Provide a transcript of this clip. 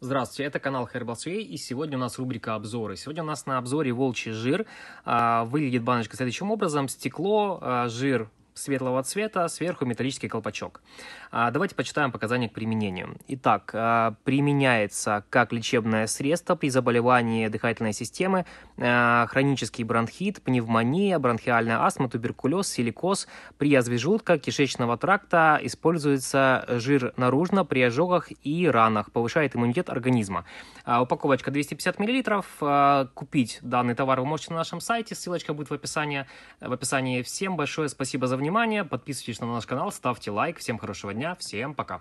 Здравствуйте, это канал Herbal Sway, и сегодня у нас рубрика обзоры. Сегодня у нас на обзоре волчий жир. А, выглядит баночка следующим образом. Стекло, а, жир светлого цвета, а сверху металлический колпачок. А, давайте почитаем показания к применению. Итак, а, применяется как лечебное средство при заболевании дыхательной системы, хронический бронхит, пневмония, бронхиальная астма, туберкулез, силикоз, при язве желудка, кишечного тракта, используется жир наружно при ожогах и ранах, повышает иммунитет организма. Упаковочка 250 мл, купить данный товар вы можете на нашем сайте, ссылочка будет в описании. В описании всем большое спасибо за внимание внимание. Подписывайтесь на наш канал, ставьте лайк. Всем хорошего дня, всем пока.